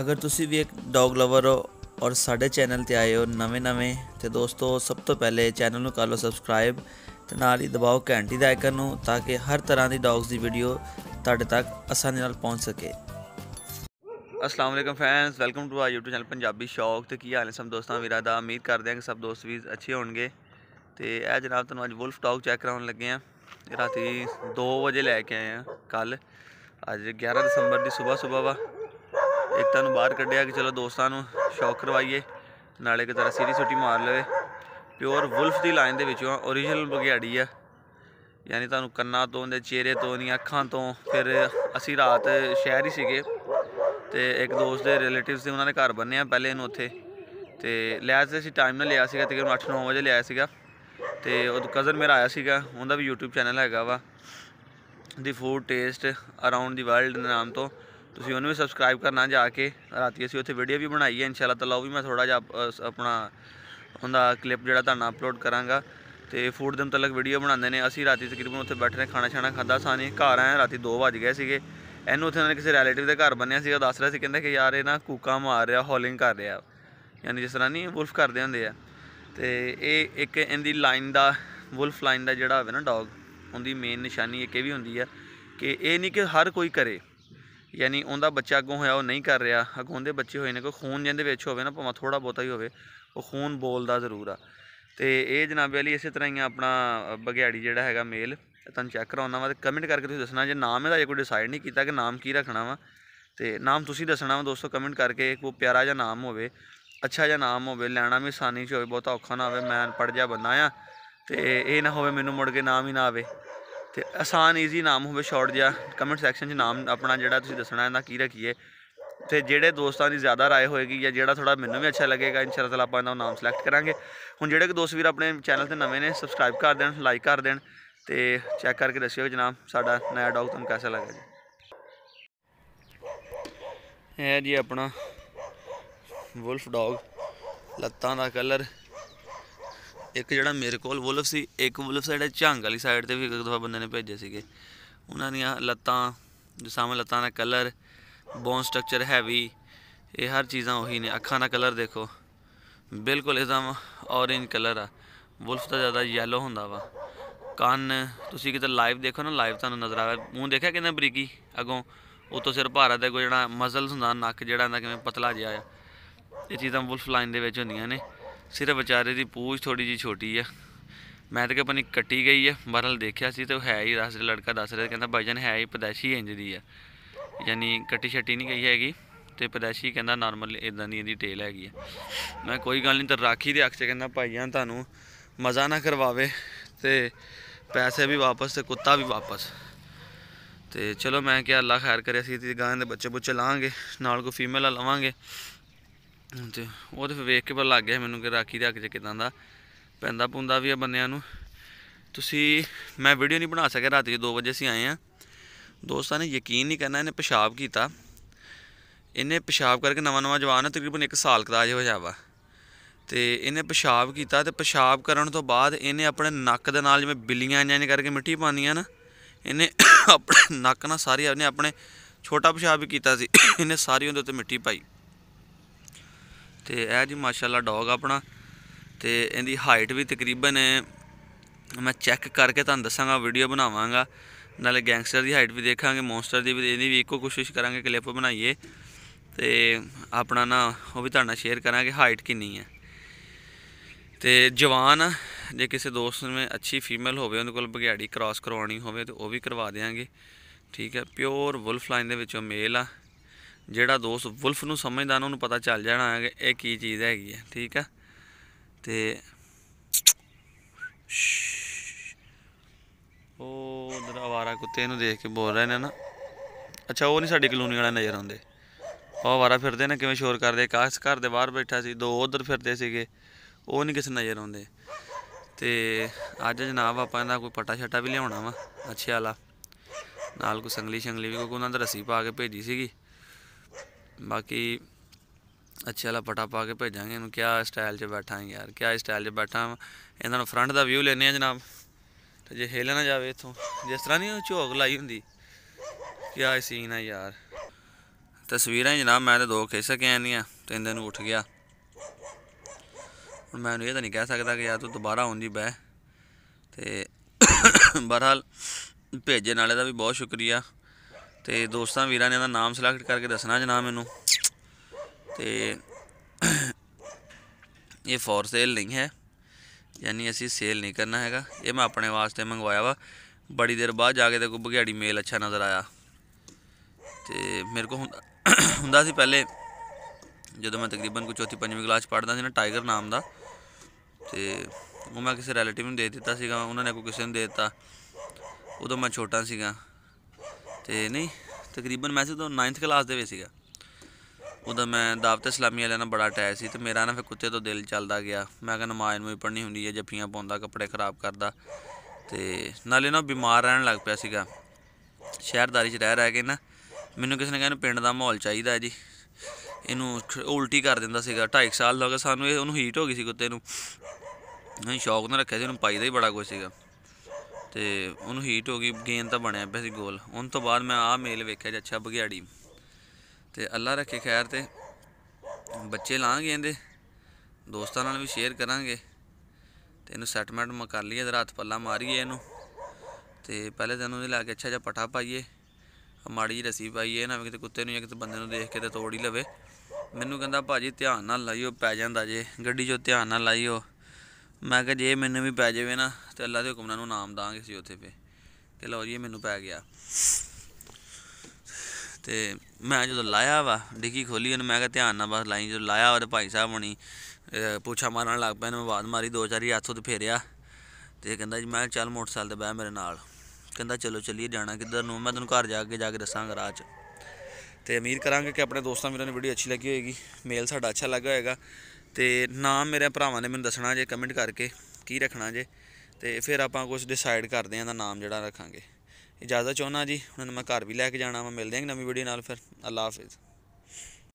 ਅਗਰ ਤੁਸੀਂ ਵੀ ਇੱਕ ਡੌਗ ਲਵਰ ਹੋ ਔਰ ਸਾਡੇ ਚੈਨਲ ਤੇ ਆਏ ਹੋ ਨਵੇਂ-ਨਵੇਂ ਤੇ ਦੋਸਤੋ ਸਭ ਤੋਂ ਪਹਿਲੇ ਚੈਨਲ ਨੂੰ ਕਰ ਲਓ ਸਬਸਕ੍ਰਾਈਬ ਤੇ ਨਾਲ ਹੀ ਦਬਾਓ ਘੰਟੀ ਦਾ ਆਈਕਨ ਨੂੰ ਤਾਂ ਕਿ ਹਰ ਤਰ੍ਹਾਂ ਦੀ ਡੌਗਸ ਦੀ ਵੀਡੀਓ ਤੁਹਾਡੇ ਤੱਕ ਆਸਾਨੀ ਨਾਲ ਪਹੁੰਚ ਸਕੇ ਅਸਲਾਮ ਵਾਲੇਕਮ fans welcome to our YouTube channel Punjabi ਸ਼ੌਕ ਤੇ ਕੀ ਹਾਲ ਹੈ ਸਭ ਦੋਸਤਾਂ ਵੀਰਾਂ ਦਾ ਉਮੀਦ ਕਰਦੇ ਹਾਂ ਕਿ ਸਭ ਦੋਸਤ ਵੀ ਅੱਛੇ ਹੋਣਗੇ ਤੇ ਇਹ ਜਨਾਬ ਤੁਹਾਨੂੰ ਅੱਜ ਵੁਲਫ ਟਾਕ ਚੈੱਕ ਕਰਾਉਣ ਲੱਗੇ ਆ ਰਾਤੀ 2 ਵਜੇ ਲੈ ਕੇ ਆਏ ਆ ਕੱਲ ਅੱਜ 11 ਦਸੰਬਰ ਦੀ ਸਵੇਰ ਸਵੇਰ ਵਾ ਇੱਟਾਂ ਨੂੰ ਬਾਹਰ ਕੱਢਿਆ ਕਿ ਚਲੋ ਦੋਸਤਾਂ ਨੂੰ ਸ਼ੌਕ ਕਰਵਾਈਏ ਨਾਲੇ ਕਿ ਜਰਾ ਸੀਰੀ ਸੁੱਟੀ ਮਾਰ ਲਵੇ ਪਿਓਰ ਵੁਲਫ ਦੀ ਲਾਈਨ ਦੇ ਵਿੱਚੋਂ origignal ਬਗਿਆੜੀ ਆ ਯਾਨੀ ਤੁਹਾਨੂੰ ਕੰਨਾਂ ਤੋਂ ਦੇ ਚਿਹਰੇ ਤੋਂ ਨਹੀਂ ਅੱਖਾਂ ਤੋਂ ਫਿਰ ਅਸੀਂ ਰਾਤ ਸ਼ਹਿਰ ਹੀ ਸੀਗੇ ਤੇ ਇੱਕ ਦੋਸਤ ਦੇ ਰਿਲੇਟਿਵਸ ਦੇ ਉਹਨਾਂ ਨੇ ਘਰ ਬੰਨਿਆ ਪਹਿਲੇ ਇਹਨੂੰ ਉੱਥੇ ਤੇ ਲੈ ਅਸੀਂ ਟਾਈਮ ਨਾਲ ਲਿਆ ਸੀਗਾ ਤਕਰੀਬਨ 8-9 ਵਜੇ ਲਿਆ ਸੀਗਾ ਤੇ ਉਹ ਕਜ਼ਨ ਮੇਰਾ ਆਇਆ ਸੀਗਾ ਉਹਦਾ ਵੀ YouTube ਚੈਨਲ ਹੈਗਾ ਵਾ the food taste around the world ਨਾਮ ਤੋਂ ਤੁਸੀਂ ਉਹਨੂੰ ਵੀ ਸਬਸਕ੍ਰਾਈਬ ਕਰਨਾ ਜਾ ਕੇ ਰਾਤੀ ਅਸੀਂ ਉੱਥੇ ਵੀਡੀਓ ਵੀ ਬਣਾਈ ਹੈ ਇਨਸ਼ਾਅੱਲਾ ਤਾਲਾ ਉਹ ਵੀ ਮੈਂ ਥੋੜਾ ਜਿਹਾ ਆਪਣਾ ਹੁੰਦਾ ਕਲਿੱਪ ਜਿਹੜਾ ਤੁਹਾਨੂੰ ਅਪਲੋਡ ਕਰਾਂਗਾ ਤੇ ਫੂਡ ਦੇ ਮੁਤਲਕ ਵੀਡੀਓ ਬਣਾਉਂਦੇ ਨੇ ਅਸੀਂ ਰਾਤੀ ਤਕਰੀਬਨ ਉੱਥੇ ਬੈਠ ਰਹੇ ਖਾਣਾ ਛਾਣਾ ਖਾਦਾ ਸਾਨੇ ਘਰ ਆਏ ਰਾਤੀ 2 ਵਜ ਗਏ ਸੀਗੇ ਇਹਨੂੰ ਉੱਥੇ ਨਾਲ ਕਿਸੇ ਰਿਲੇਟਿਵ ਦੇ ਘਰ ਬੰਨਿਆ ਸੀਗਾ ਦੱਸ ਰਿਹਾ ਸੀ ਕਹਿੰਦਾ ਕਿ ਯਾਰ ਇਹ ਨਾ ਕੂਕਾ ਮਾਰ ਰਿਹਾ ਹੌਲਿੰਗ ਕਰ ਰਿਹਾ ਯਾਨੀ ਜਿਸ ਤਰ੍ਹਾਂ ਨਹੀਂ ਵੁਲਫ ਕਰਦੇ ਹੁੰਦੇ ਆ ਤੇ ਇਹ ਇੱਕ ਇਹਦੀ ਲਾਈਨ ਦਾ ਵੁਲਫ ਲਾਈਨ ਦਾ ਜਿਹੜਾ ਹੋਵੇ ਨਾ ਡੌਗ ਉਹਦੀ ਮੇਨ ਨਿਸ਼ਾਨੀ ਇੱਕ ਇਹ ਵੀ ਹੁੰਦੀ ਆ ਕਿ ਇਹ ਨਹੀਂ ਕਿ ਹਰ ਕੋਈ ਕਰੇ ਯਾਨੀ ਉਹਦਾ ਬੱਚਾ ਅੱਗੋਂ ਹੋਇਆ ਉਹ ਨਹੀਂ ਕਰ ਰਿਹਾ ਅੱਗੋਂ ਦੇ ਬੱਚੇ ਹੋਏ ਨੇ ਕੋਈ ਖੂਨ ਜਿੰਦੇ ਵਿੱਚ ਹੋਵੇ ਨਾ ਭਾਵੇਂ ਥੋੜਾ ਬੋਤਾ ਹੀ ਹੋਵੇ ਉਹ ਖੂਨ ਬੋਲਦਾ ਜ਼ਰੂਰ ਆ ਤੇ ਇਹ ਜਨਾਬ ਵਾਲੀ ਇਸੇ ਤਰ੍ਹਾਂ ਹੀ ਆਪਣਾ ਬਗਿਆੜੀ ਜਿਹੜਾ ਹੈਗਾ ਮੇਲ ਤੁਹਾਨੂੰ ਚੈੱਕ ਕਰਾਉਣਾ ਵਾ ਤੇ ਕਮੈਂਟ ਕਰਕੇ ਤੁਸੀਂ ਦੱਸਣਾ ਜੇ ਨਾਮ ਇਹਦਾ ਜੇ ਕੋਈ ਡਿਸਾਈਡ ਨਹੀਂ ਕੀਤਾ ਕਿ ਨਾਮ ਕੀ ਰੱਖਣਾ ਵਾ ਤੇ ਨਾਮ ਤੁਸੀਂ ਦੱਸਣਾ ਵਾ ਦੋਸਤੋ ਕਮੈਂਟ ਕਰਕੇ ਕੋ ਪਿਆਰਾ ਜਿਹਾ ਨਾਮ ਹੋਵੇ ਅੱਛਾ ਜਿਹਾ ਨਾਮ ਹੋਵੇ ਲੈਣਾ ਵੀ ਆਸਾਨੀ ਚ ਹੋਵੇ ਬਹੁਤਾ ਔਖਾ ਨਾ ਹੋਵੇ ਮੈਂ ਪੜ ਜਾ ਬੰਦਾ ਆ ਤੇ ਇਹ ਨਾ ਹੋਵੇ ਮੈਨੂੰ ਮੁੜ ਕੇ ਨਾਮ ਹੀ ਨਾ ਆਵੇ ਤੇ ਆਸਾਨ ਈਜ਼ੀ ਨਾਮ ਹੋਵੇ ਸ਼ਾਰਟ ਜਿਹਾ ਕਮੈਂਟ ਸੈਕਸ਼ਨ 'ਚ ਨਾਮ ਆਪਣਾ ਜਿਹੜਾ ਤੁਸੀਂ ਦੱਸਣਾ ਇਹਦਾ ਕੀ ਰੱਖੀਏ ਤੇ ਜਿਹੜੇ ਦੋਸਤਾਂ ਦੀ ਜ਼ਿਆਦਾ رائے ਹੋਏਗੀ ਜਾਂ ਜਿਹੜਾ ਥੋੜਾ ਮੈਨੂੰ ਵੀ ਅੱਛਾ ਲੱਗੇਗਾ ਇਨਸ਼ਾ ਅੱਲਾਹ ਆਪਾਂ ਇਹਦਾ ਨਾਮ ਸਿਲੈਕਟ ਕਰਾਂਗੇ ਹੁਣ ਜਿਹੜੇ ਕਿ ਦੋਸਤ ਵੀਰ ਆਪਣੇ ਚੈਨਲ ਤੇ ਨਵੇਂ ਨੇ ਸਬਸਕ੍ਰਾਈਬ ਕਰ ਦੇਣ ਲਾਈਕ ਕਰ ਦੇਣ ਤੇ ਚੈੱਕ ਕਰਕੇ ਦੱਸਿਓ ਜਨਾਬ ਸਾਡਾ ਨਵਾਂ ਡੌਗ ਤੁਹਾਨੂੰ ਕਿਹਦਾ ਲੱਗਾ ਜੀ ਇਹ ਜੀ ਆਪਣਾ ਵੁਲਫ ਡੌਗ ਲੱਤਾਂ ਦਾ ਕਲਰ ਇੱਕ ਜਿਹੜਾ ਮੇਰੇ ਕੋਲ ਵੁਲਫ ਸੀ ਇੱਕ ਵੁਲਫ ਸਾਈਡ ਝੰਗ ਵਾਲੀ ਸਾਈਡ ਤੇ ਵੀ ਇੱਕ ਦਫਾ ਬੰਦੇ ਨੇ ਭੇਜੇ ਸੀਗੇ ਉਹਨਾਂ ਦੀਆਂ ਲੱਤਾਂ ਜਿਸਾਂ ਲੱਤਾਂ ਦਾ ਕਲਰ ਬੋਨ ਸਟਰਕਚਰ ਹੈਵੀ ਇਹ ਹਰ ਚੀਜ਼ਾਂ ਉਹੀ ਨੇ ਅੱਖਾਂ ਦਾ ਕਲਰ ਦੇਖੋ ਬਿਲਕੁਲ ਇਹਦਾ ਔਰੇਂਜ ਕਲਰ ਆ ਵੁਲਫ ਤਾਂ ਜ਼ਿਆਦਾ ਯੈਲੋ ਹੁੰਦਾ ਵਾ ਕੰਨ ਤੁਸੀਂ ਕਿਤੇ ਲਾਈਵ ਦੇਖੋ ਨਾ ਲਾਈਵ ਤੁਹਾਨੂੰ ਨਜ਼ਰ ਆਵੇ ਮੂੰਹ ਦੇਖਿਆ ਕਿੰਨਾ ਬਰੀਕੀ ਅਗੋਂ ਉਤੋਂ ਸਿਰ ਭਾਰਾ ਦੇ ਕੋ ਜਿਹੜਾ ਮਸਲ ਹੁੰਦਾ ਨੱਕ ਜਿਹੜਾ ਹੁੰਦਾ ਕਿਵੇਂ ਪਤਲਾ ਜਿਹਾ ਆ ਇਹ ਚੀਜ਼ਾਂ ਵੁਲਫ ਲਾਈਨ ਦੇ ਵਿੱਚ ਹੁੰਦੀਆਂ ਨੇ ਸਿਰਫ ਵਿਚਾਰੇ ਦੀ ਪੂਛ ਥੋੜੀ ਜੀ ਛੋਟੀ ਆ ਮੈਂ ਤਾਂ ਕਿ ਆਪਣੀ ਕੱਟੀ ਗਈ ਆ ਬਰਲ ਦੇਖਿਆ ਸੀ ਤੇ ਉਹ ਹੈ ਹੀ ਦੱਸ ਰਿਹਾ ਲੜਕਾ ਦੱਸ ਰਿਹਾ ਕਹਿੰਦਾ ਭਾਈਜਾਨ ਹੈ ਹੀ ਪਦੈਸ਼ੀ ਇੰਜ ਦੀ ਆ ਯਾਨੀ ਕੱਟੀ ਛੱਟੀ ਨਹੀਂ ਗਈ ਹੈਗੀ ਤੇ ਪਦੈਸ਼ੀ ਕਹਿੰਦਾ ਨਾਰਮਲ ਇਦਾਂ ਦੀ ਇਹਦੀ ਟੇਲ ਹੈਗੀ ਆ ਮੈਂ ਕੋਈ ਗੱਲ ਨਹੀਂ ਤੇ ਰਾਖੀ ਦੇ ਅੱਖ 'ਚ ਕਹਿੰਦਾ ਭਾਈਆਂ ਤੁਹਾਨੂੰ ਮਜ਼ਾ ਨਾ ਕਰਵਾਵੇ ਤੇ ਪੈਸੇ ਵੀ ਵਾਪਸ ਤੇ ਕੁੱਤਾ ਵੀ ਵਾਪਸ ਤੇ ਚਲੋ ਮੈਂ ਕਿਹਾ ਅੱਲਾ ਖੈਰ ਕਰੇ ਅਸੀਂ ਤੇ ਗਾਂ ਦੇ ਬੱਚੇ ਬੁੱਚੇ ਲਾਂਗੇ ਨਾਲ ਕੋ ਫੀਮੇਲ ਲਵਾਂਗੇ ਤੇ ਉਹ ਤੇ ਵੇਖ ਕੇ ਪਰ ਲੱਗ ਗਿਆ ਮੈਨੂੰ ਕਿ ਰਾਖੀ ਦਾ ਹੱਕ 'ਚ ਕਿਦਾਂ ਦਾ ਪੈਂਦਾ ਪੁੰਦਾ ਵੀ ਆ ਬੰਦਿਆਂ ਨੂੰ ਤੁਸੀਂ ਮੈਂ ਵੀਡੀਓ ਨਹੀਂ ਬਣਾ ਸਕਿਆ ਰਾਤ ਦੇ 2 ਵਜੇ ਅਸੀਂ ਆਏ ਆ ਦੋਸਤਾਂ ਨੇ ਯਕੀਨ ਨਹੀਂ ਕਰਨਾ ਇਹਨੇ ਪਿਸ਼ਾਬ ਕੀਤਾ ਇਹਨੇ ਪਿਸ਼ਾਬ ਕਰਕੇ ਨਵਾਂ ਨਵਾਂ ਜਵਾਨ ਹੈ ਤਕਰੀਬਨ 1 ਸਾਲ ਦਾ ਅਜੇ ਹੋਇਆ ਵਾ ਤੇ ਇਹਨੇ ਪਿਸ਼ਾਬ ਕੀਤਾ ਤੇ ਪਿਸ਼ਾਬ ਕਰਨ ਤੋਂ ਬਾਅਦ ਇਹਨੇ ਆਪਣੇ ਨੱਕ ਦੇ ਨਾਲ ਜਿਵੇਂ ਬਿੱਲੀਆਂ ਇੰਜਾਂ ਕਰਕੇ ਮਿੱਟੀ ਪਾਉਂਦੀਆਂ ਨਾ ਇਹਨੇ ਆਪਣੇ ਨੱਕ ਨਾਲ ਸਾਰੀ ਆਪਣੇ ਛੋਟਾ ਪਿਸ਼ਾਬ ਵੀ ਕੀਤਾ ਸੀ ਇਹਨੇ ਸਾਰੀ ਉਹਦੇ ਉੱਤੇ ਮਿੱਟੀ ਪਾਈ ਤੇ ਇਹ ਜੀ ਮਾਸ਼ਾਅੱਲਾ ਡੌਗ ਆਪਣਾ ਤੇ ਇਹਦੀ ਹਾਈਟ ਵੀ ਤਕਰੀਬਨ ਮੈਂ ਚੈੱਕ ਕਰਕੇ ਤੁਹਾਨੂੰ ਦੱਸਾਂਗਾ ਵੀਡੀਓ ਬਣਾਵਾਂਗਾ ਨਾਲੇ ਗੈਂਗਸਟਰ ਦੀ ਹਾਈਟ ਵੀ ਦੇਖਾਂਗੇ ਮੌਨਸਟਰ ਦੀ ਵੀ ਇਹਦੀ ਵੀ ਇੱਕੋ ਕੋਸ਼ਿਸ਼ ਕਰਾਂਗੇ ਕਲਿੱਪ ਬਣਾਈਏ ਤੇ ਆਪਣਾ ਨਾ ਉਹ ਵੀ ਤੁਹਾਡਾ ਸ਼ੇਅਰ ਕਰਾਂਗੇ ਹਾਈਟ ਕਿੰਨੀ ਹੈ ਤੇ ਜਵਾਨ ਜੇ ਕਿਸੇ ਦੋਸਤ ਨੇ ਅੱਛੀ ਫੀਮੇਲ ਹੋਵੇ ਉਹਦੇ ਕੋਲ ਬਗਿਆੜੀ ਕ੍ਰਾਸ ਕਰਵਾਉਣੀ ਹੋਵੇ ਤੇ ਉਹ ਵੀ ਕਰਵਾ ਦੇਵਾਂਗੇ ਠੀਕ ਹੈ ਪਿਓਰ ਵੁਲਫ ਲਾਈਨ ਦੇ ਵਿੱਚੋਂ ਮੇਲ ਆ ਜਿਹੜਾ ਦੋਸਤ ਵੁਲਫ ਨੂੰ ਸਮਝਦਾ ਨਾ ਉਹਨੂੰ ਪਤਾ ਚੱਲ ਜਾਣਾ ਹੈ ਕਿ ਇਹ ਕੀ ਚੀਜ਼ ਹੈਗੀ ਹੈ ਠੀਕ ਹੈ ਤੇ ਉਹ ਦਰਵਾਰਾ ਆਵਾਰਾ ਕੁੱਤੇ ਨੂੰ ਦੇਖ ਕੇ ਬੋਲ ਰਹੇ ਨੇ ਨਾ ਅੱਛਾ ਉਹ ਨਹੀਂ ਸਾਡੀ ਕਲੋਨੀ ਵਾਲਾ ਨਜ਼ਰ ਆਉਂਦੇ ਉਹ ਆਵਾਰਾ ਫਿਰਦੇ ਨੇ ਕਿਵੇਂ ਸ਼ੋਰ ਕਰਦੇ ਕਾਸ ਘਰ ਦੇ ਬਾਹਰ ਬੈਠਾ ਸੀ ਦੋ ਉਧਰ ਫਿਰਦੇ ਸੀਗੇ ਉਹ ਨਹੀਂ ਕਿਸੇ ਨਜ਼ਰ ਆਉਂਦੇ ਤੇ ਅੱਜ ਜਨਾਬ ਆਪਾਂ ਇਹਦਾ ਕੋਈ ਪਟਾ ਛਟਾ ਵੀ ਲਿਆਉਣਾ ਵਾ ਅੱਛੇ ਵਾਲਾ ਨਾਲ ਕੋ ਸੰਗਲੀ ਸ਼ੰਗਲੀ ਵੀ ਕੋ ਉਹਨਾਂ ਦਾ ਰਸੀ ਪਾ ਕੇ ਭੇਜੀ ਸੀਗੀ ਬਾਕੀ ਅੱਛੇ ਵਾਲਾ ਪਟਾ ਪਾ ਕੇ ਭੇਜਾਂਗੇ ਇਹਨੂੰ ਕਿਆ ਸਟਾਈਲ 'ਚ ਬੈਠਾ ਯਾਰ ਕਿਆ ਸਟਾਈਲ 'ਚ ਬੈਠਾ ਇਹਨਾਂ ਨੂੰ ਫਰੰਟ ਦਾ ਵਿਊ ਲੈਣੇ ਆ ਜਨਾਬ ਤੇ ਜੇ ਹਿੱਲ ਨਾ ਜਾਵੇ ਇਥੋਂ ਜਿਸ ਤਰ੍ਹਾਂ ਨਹੀਂ ਝੋਕ ਲਾਈ ਹੁੰਦੀ ਕਿਆ ਸੀਨ ਆ ਯਾਰ ਤਸਵੀਰਾਂ ਜਨਾਬ ਮੈਂ ਤੇ ਦੋ ਖਿੱਚ ਸਕਿਆ ਨਹੀਂ ਆ ਤਿੰਨ ਦਿਨ ਉੱਠ ਗਿਆ ਹੁਣ ਮੈਂ ਇਹ ਤਾਂ ਨਹੀਂ ਕਹਿ ਸਕਦਾ ਕਿ ਯਾਰ ਤੂੰ ਦੁਬਾਰਾ ਹੁੰਦੀ ਬੈ ਤੇ ਬਹਰਹਾਲ ਭੇਜਣ ਵਾਲੇ ਦਾ ਵੀ ਬਹੁਤ ਸ਼ੁਕਰੀਆ ਤੇ ਦੋਸਤਾਂ ਵੀਰਾਂ ਨੇ ਇਹਦਾ ਨਾਮ ਸਿਲੈਕਟ ਕਰਕੇ ਦੱਸਣਾ ਜਨਾਬ ਮੈਨੂੰ ਤੇ ਇਹ ਫੋਰ ਸੇਲ ਨਹੀਂ ਹੈ ਯਾਨੀ ਅਸੀਂ ਸੇਲ ਨਹੀਂ ਕਰਨਾ ਹੈਗਾ ਇਹ ਮੈਂ ਆਪਣੇ ਵਾਸਤੇ ਮੰਗਵਾਇਆ ਵਾ ਬੜੀ ਦੇਰ ਬਾਅਦ ਜਾ ਕੇ ਤੇ ਕੋਈ ਬਗਿਆੜੀ ਮੇਲ ਅੱਛਾ ਨਜ਼ਰ ਆਇਆ ਤੇ ਮੇਰੇ ਕੋ ਹੁੰਦਾ ਸੀ ਪਹਿਲੇ ਜਦੋਂ ਮੈਂ ਤਕਰੀਬਨ ਕੋ ਚੌਥੀ ਪੰਜਵੀਂ ਕਲਾਸ ਪੜ੍ਹਦਾ ਸੀ ਨਾ ਟਾਈਗਰ ਨਾਮ ਦਾ ਤੇ ਉਹ ਮੈਂ ਕਿਸੇ ਰਿਲੇਟਿਵ ਨੂੰ ਦੇ ਦਿੱਤਾ ਸੀਗਾ ਉਹਨਾਂ ਨੇ ਕੋਈ ਕਿਸੇ ਨੂੰ ਦੇ ਦਿੱਤਾ ਉਦੋਂ ਮੈਂ ਛੋਟਾ ਸੀਗਾ ਤੇ ਨਹੀਂ ਤਕਰੀਬਨ ਮੈਂ ਸੀ ਤਾਂ 9th ਕਲਾਸ ਦੇ ਵਿੱਚ ਸੀਗਾ ਉਦੋਂ ਮੈਂ ਦਾਵਤ ਵਾਲਿਆਂ ਨਾਲ ਬੜਾ ਟੈਸ ਸੀ ਤੇ ਮੇਰਾ ਨਾ ਫਿਰ ਕੁੱਤੇ ਤੋਂ ਦਿਲ ਚੱਲਦਾ ਗਿਆ ਮੈਂ ਕਿਹਾ ਨਮਾਜ਼ ਨੂੰ ਵੀ ਪੜ੍ਹਨੀ ਹੁੰਦੀ ਹੈ ਜੱਫੀਆਂ ਪਾਉਂਦਾ ਕੱਪੜੇ ਖਰਾਬ ਕਰਦਾ ਤੇ ਨਾਲੇ ਨਾ ਬਿਮਾਰ ਰਹਿਣ ਲੱਗ ਪਿਆ ਸੀਗਾ ਸ਼ਹਿਰਦਾਰੀ 'ਚ ਰਹਿ ਰਹਿ ਕੇ ਨਾ ਮੈਨੂੰ ਕਿਸੇ ਨੇ ਕਹਿੰਦਾ ਪਿੰਡ ਦਾ ਮਾਹੌਲ ਚਾਹੀਦਾ ਜੀ ਇਹਨੂੰ ਉਲਟੀ ਕਰ ਦਿੰਦਾ ਸੀਗਾ 2.5 ਸਾਲ ਲੱਗੇ ਸਾਨੂੰ ਇਹ ਉਹਨੂੰ ਹੀਟ ਹੋ ਗਈ ਸੀ ਕੁੱਤੇ ਨੂੰ ਨਹੀਂ ਸ਼ੌਕ ਨਾਲ ਰੱਖਿਆ ਸੀ ਉਹਨੂੰ ਪਾਈਦਾ ਹੀ ਬੜਾ ਕੁਝ ਸੀਗਾ ਤੇ ਉਹਨੂੰ ਹੀਟ ਹੋ ਗਈ ਗੇਂਦ ਤਾਂ ਬਣਿਆ ਪਿਆ ਸੀ ਗੋਲ ਉਹਨ ਤੋਂ ਬਾਅਦ ਮੈਂ ਆਹ ਮੇਲ ਵੇਖਿਆ ਜੀ ਅੱਛਾ ਬਗਿਆੜੀ ਤੇ ਅੱਲਾ ਰੱਖੇ ਖੈਰ ਤੇ ਬੱਚੇ ਲਾਂਗੇ ਇਹਦੇ ਦੋਸਤਾਂ ਨਾਲ ਵੀ ਸ਼ੇਅਰ ਕਰਾਂਗੇ ਤੇ ਇਹਨੂੰ ਸੈਟਮੈਂਟ ਮ ਕਰ ਲਈਏ ਜਰਾ ਹੱਥ ਪੱਲਾ ਮਾਰੀਏ ਇਹਨੂੰ ਤੇ ਪਹਿਲੇ ਦਿਨ ਉਹਦੇ ਲਾ ਕੇ ਅੱਛਾ ਜਿਹਾ ਪਟਾ ਪਾਈਏ ਮਾੜੀ ਜੀ ਰਸੀ ਪਾਈਏ ਨਾ ਕਿਤੇ ਕੁੱਤੇ ਨੂੰ ਜਾਂ ਕਿਤੇ ਬੰਦੇ ਨੂੰ ਦੇਖ ਕੇ ਤੇ ਤੋੜ ਹੀ ਲਵੇ ਮੈਨੂੰ ਕਹਿੰਦਾ ਭਾਜੀ ਧਿਆਨ ਨਾਲ ਲਾਈਓ ਪੈ ਜਾਂਦਾ ਜੇ ਗੱਡੀ 'ਚੋਂ ਧਿਆਨ ਨਾਲ ਲਾਈਓ ਮੈਂ ਕਿਹਾ ਜੇ ਮੈਨੂੰ ਵੀ ਪੈ ਜਾਵੇ ਨਾ ਤੇ ਅੱਲਾ ਦੇ ਹੁਕਮ ਨਾਲ ਨੂੰ ਨਾਮ ਦਾਂਗੇ ਸੀ ਉੱਥੇ ਪੇ ਤੇ ਲਓ ਜੀ ਮੈਨੂੰ ਪੈ ਗਿਆ ਤੇ ਮੈਂ ਜਦੋਂ ਲਾਇਆ ਵਾ ਡਿੱਗੀ ਖੋਲੀ ਉਹਨੂੰ ਮੈਂ ਕਿਹਾ ਧਿਆਨ ਨਾਲ ਬਸ ਲਾਈ ਜਦੋਂ ਲਾਇਆ ਉਹਦੇ ਭਾਈ ਸਾਹਿਬ ਹੁਣੀ ਪੁੱਛਾ ਮਾਰਨ ਲੱਗ ਪਏ ਮੈਂ ਬਾਦ ਮਾਰੀ ਦੋ ਚਾਰੀ ਹੱਥ ਤੇ ਫੇਰਿਆ ਤੇ ਕਹਿੰਦਾ ਜੀ ਮੈਂ ਚੱਲ ਮੋਟਰਸਾਈਕਲ ਤੇ ਬਹਿ ਮੇਰੇ ਨਾਲ ਕਹਿੰਦਾ ਚਲੋ ਚੱਲੀਏ ਜਾਣਾ ਕਿੱਧਰ ਨੂੰ ਮੈਂ ਤੁਹਾਨੂੰ ਘਰ ਜਾ ਕੇ ਜਾ ਕੇ ਦੱਸਾਂਗਾ ਰਾਹ 'ਚ ਤੇ ਅਮੀਰ ਕਰਾਂਗੇ ਕਿ ਆਪਣੇ ਦੋਸਤਾਂ ਵੀਰਾਂ ਨੂੰ ਵੀਡੀਓ ਅੱਛੀ ਲੱਗੀ ਹੋਏਗੀ ਮੇਲ ਸਾਡਾ ਅੱਛਾ ਲੱਗਾ ਹੋਏਗਾ ਤੇ ਨਾਮ ਮੇਰੇ ਭਰਾਵਾਂ ਨੇ ਮੈਨੂੰ ਦੱਸਣਾ ਜੇ ਕਮੈਂਟ ਕਰਕੇ ਕੀ ਰੱਖਣਾ ਜੇ ਤੇ ਫਿਰ ਆਪਾਂ ਕੁਝ ਡਿਸਾਈਡ ਕਰਦੇ ਆਂ ਦਾ ਨਾਮ ਜਿਹੜਾ ਰੱਖਾਂਗੇ ਇਜਾਜ਼ਤ ਚਾਹੁੰਦਾ ਜੀ ਹੁਣ ਮੈਂ ਘਰ ਵੀ ਲੈ ਕੇ ਜਾਣਾ ਮੈਂ ਮਿਲਦੇ ਆਂ ਨਵੀਂ ਵੀਡੀਓ ਨਾਲ ਫਿਰ ਅੱਲਾ ਹਾਫਿਜ਼